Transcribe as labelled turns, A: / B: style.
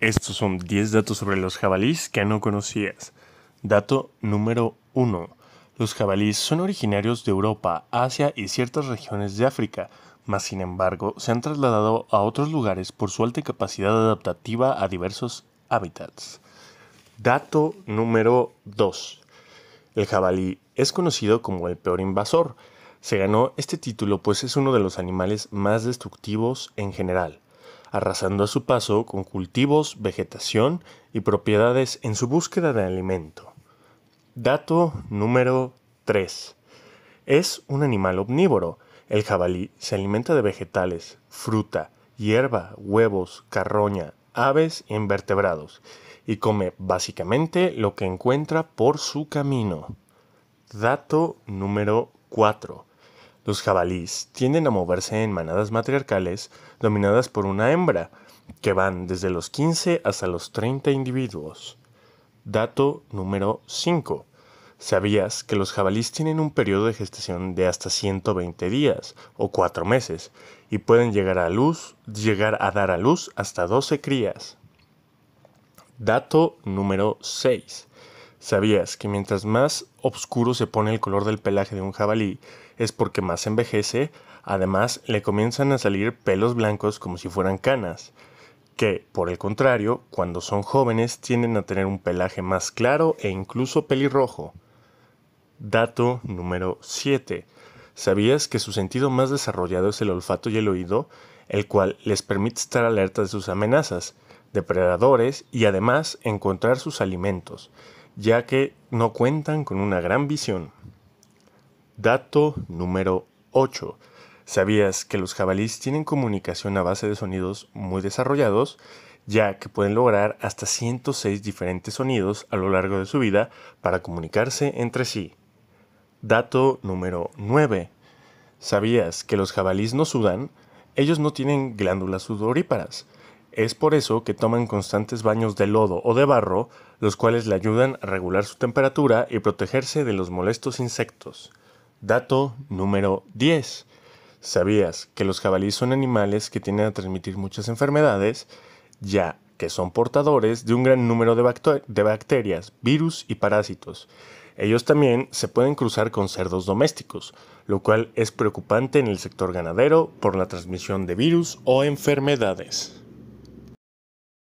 A: Estos son 10 datos sobre los jabalíes que no conocías. Dato número 1. Los jabalíes son originarios de Europa, Asia y ciertas regiones de África, mas sin embargo se han trasladado a otros lugares por su alta capacidad adaptativa a diversos hábitats. Dato número 2. El jabalí es conocido como el peor invasor. Se ganó este título pues es uno de los animales más destructivos en general arrasando a su paso con cultivos, vegetación y propiedades en su búsqueda de alimento. Dato número 3. Es un animal omnívoro. El jabalí se alimenta de vegetales, fruta, hierba, huevos, carroña, aves e invertebrados, y come básicamente lo que encuentra por su camino. Dato número 4. Los jabalíes tienden a moverse en manadas matriarcales dominadas por una hembra, que van desde los 15 hasta los 30 individuos. Dato número 5. ¿Sabías que los jabalíes tienen un periodo de gestación de hasta 120 días o 4 meses y pueden llegar a llegar a dar a luz hasta 12 crías? Dato número 6. ¿Sabías que mientras más oscuro se pone el color del pelaje de un jabalí es porque más envejece? Además, le comienzan a salir pelos blancos como si fueran canas, que, por el contrario, cuando son jóvenes tienden a tener un pelaje más claro e incluso pelirrojo. Dato número 7. ¿Sabías que su sentido más desarrollado es el olfato y el oído, el cual les permite estar alerta de sus amenazas, depredadores y además encontrar sus alimentos? ya que no cuentan con una gran visión. Dato número 8. ¿Sabías que los jabalíes tienen comunicación a base de sonidos muy desarrollados, ya que pueden lograr hasta 106 diferentes sonidos a lo largo de su vida para comunicarse entre sí? Dato número 9. ¿Sabías que los jabalíes no sudan? Ellos no tienen glándulas sudoríparas, es por eso que toman constantes baños de lodo o de barro, los cuales le ayudan a regular su temperatura y protegerse de los molestos insectos. Dato número 10. ¿Sabías que los jabalíes son animales que tienden a transmitir muchas enfermedades, ya que son portadores de un gran número de bacterias, virus y parásitos? Ellos también se pueden cruzar con cerdos domésticos, lo cual es preocupante en el sector ganadero por la transmisión de virus o enfermedades.